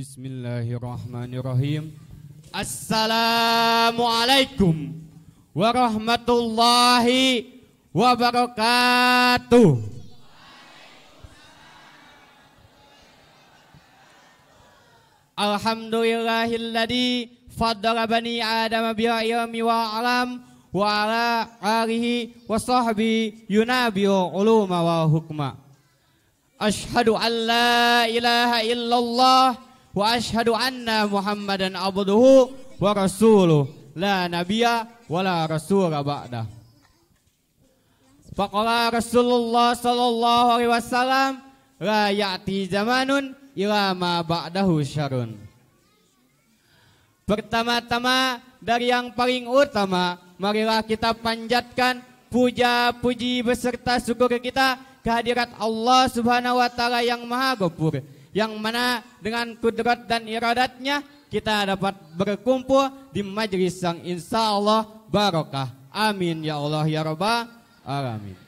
Bismillahirrahmanirrahim. Assalamualaikum warahmatullahi wabarakatuh. Alhamdulillahilladzi faddala bani Adam bi ilmi wa alam wa ala alihi wa sahbi yunabiu uluma wa hukma. Ashhadu an la ilaha illallah wa ashadu anna Muhammadan abduhu wa rasuluh la nabiyya wala rasul ba'dah. Faqala Rasulullah sallallahu alaihi wasallam la ya'ti zamanun ila ma ba'dahu syarun. Pertama-tama dari yang paling utama marilah kita panjatkan puja puji beserta syukur kita kehadirat Allah Subhanahu wa taala yang Maha Gopur yang mana dengan kudrat dan iradatnya kita dapat berkumpul di majelis yang insya Allah barokah. Amin ya Allah ya Rabbal Alamin.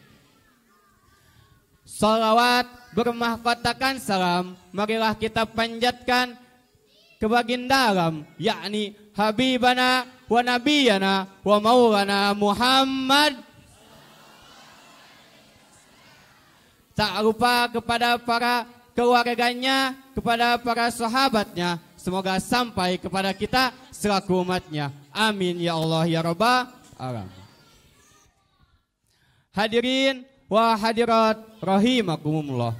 Salawat bermahkotakan salam, marilah kita panjatkan ke baginda alam, yakni Habibana wa Nabiyana wa Maulana Muhammad tak lupa kepada para keluarganya, kepada para sahabatnya. Semoga sampai kepada kita selaku umatnya. Amin ya Allah ya Rabbah. alamin. Hadirin wa hadirat rahimakumullah.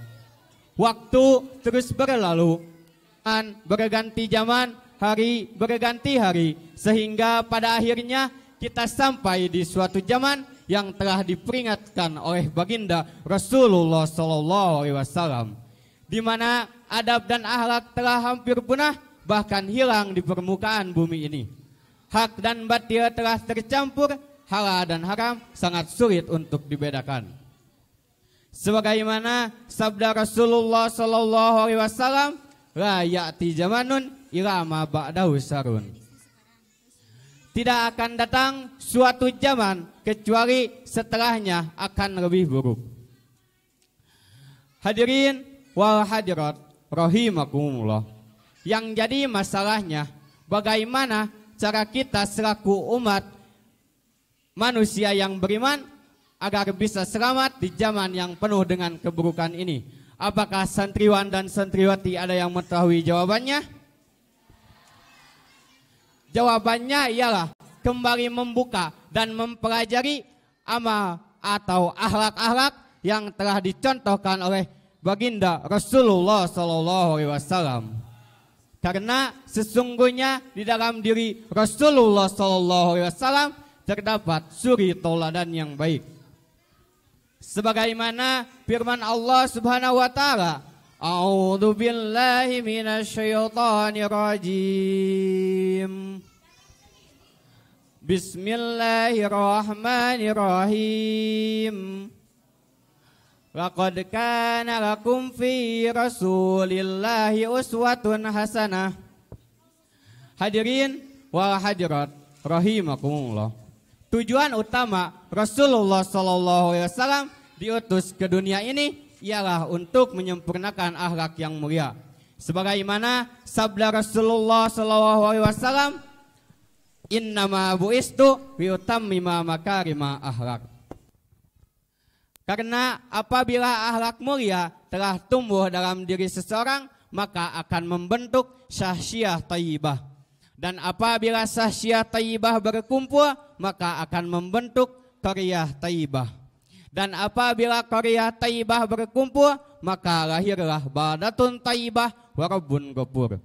Waktu terus berlalu, dan berganti zaman, hari berganti hari sehingga pada akhirnya kita sampai di suatu zaman yang telah diperingatkan oleh baginda Rasulullah sallallahu alaihi wasallam di mana adab dan akhlak telah hampir punah bahkan hilang di permukaan bumi ini. Hak dan batil telah tercampur, halal dan haram sangat sulit untuk dibedakan. Sebagaimana sabda Rasulullah Shallallahu Alaihi Wasallam, la ya'ti zamanun ilama ba'dahu sarun. Tidak akan datang suatu zaman kecuali setelahnya akan lebih buruk. Hadirin wal hadirat rahimakumullah. Yang jadi masalahnya bagaimana cara kita selaku umat manusia yang beriman agar bisa selamat di zaman yang penuh dengan keburukan ini. Apakah santriwan dan santriwati ada yang mengetahui jawabannya? Jawabannya ialah kembali membuka dan mempelajari amal atau ahlak-ahlak yang telah dicontohkan oleh baginda Rasulullah Sallallahu Alaihi Wasallam. Karena sesungguhnya di dalam diri Rasulullah Sallallahu Alaihi Wasallam terdapat suri toladan yang baik. Sebagaimana firman Allah Subhanahu wa taala, "A'udzu billahi minasyaitonir rajim." Bismillahirrahmanirrahim. Laqad kana lakum fi Rasulillahi uswatun hasanah. Hadirin wal hadirat rahimakumullah. Tujuan utama Rasulullah sallallahu alaihi wasallam diutus ke dunia ini ialah untuk menyempurnakan akhlak yang mulia. Sebagaimana sabda Rasulullah sallallahu alaihi wasallam, "Innama bu'istu li makarima akhlak." Karena apabila ahlak mulia telah tumbuh dalam diri seseorang, maka akan membentuk syahsiah taibah. Dan apabila syahsiah taibah berkumpul, maka akan membentuk koriyah taibah. Dan apabila koriyah taibah berkumpul, maka lahirlah badatun taibah warabun gopur.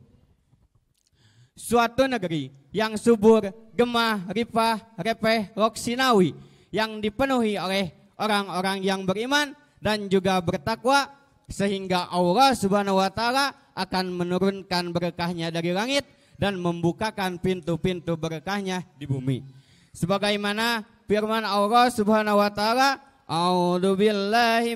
Suatu negeri yang subur, gemah, ripah, repeh, loksinawi, yang dipenuhi oleh orang-orang yang beriman dan juga bertakwa sehingga Allah Subhanahu wa taala akan menurunkan berkahnya dari langit dan membukakan pintu-pintu berkahnya di bumi. Sebagaimana firman Allah Subhanahu wa taala, "A'udzu billahi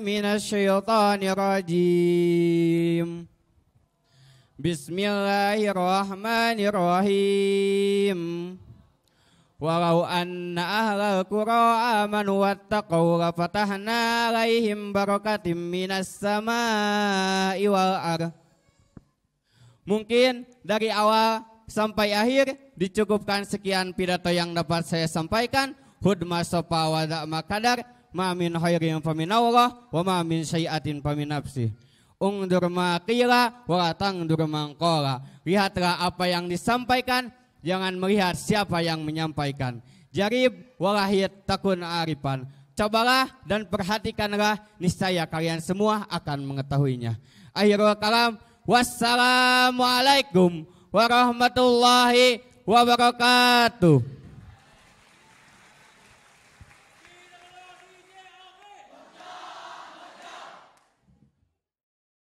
Bismillahirrahmanirrahim. ولو أن أهل القرى آمنوا واتقوا لفتحنا عليهم بركة من السماء والأرض Mungkin dari awal sampai akhir dicukupkan sekian pidato yang dapat saya sampaikan. Hudma sopa wada makadar ma min khairin Allah wa ma min syai'atin faminafsih. Ungdur ma qila wa tangdur mangkola. Lihatlah apa yang disampaikan Jangan melihat siapa yang menyampaikan. Jarib walahid takun arifan. Cobalah dan perhatikanlah, niscaya kalian semua akan mengetahuinya. Akhirul kalam, wassalamualaikum warahmatullahi wabarakatuh.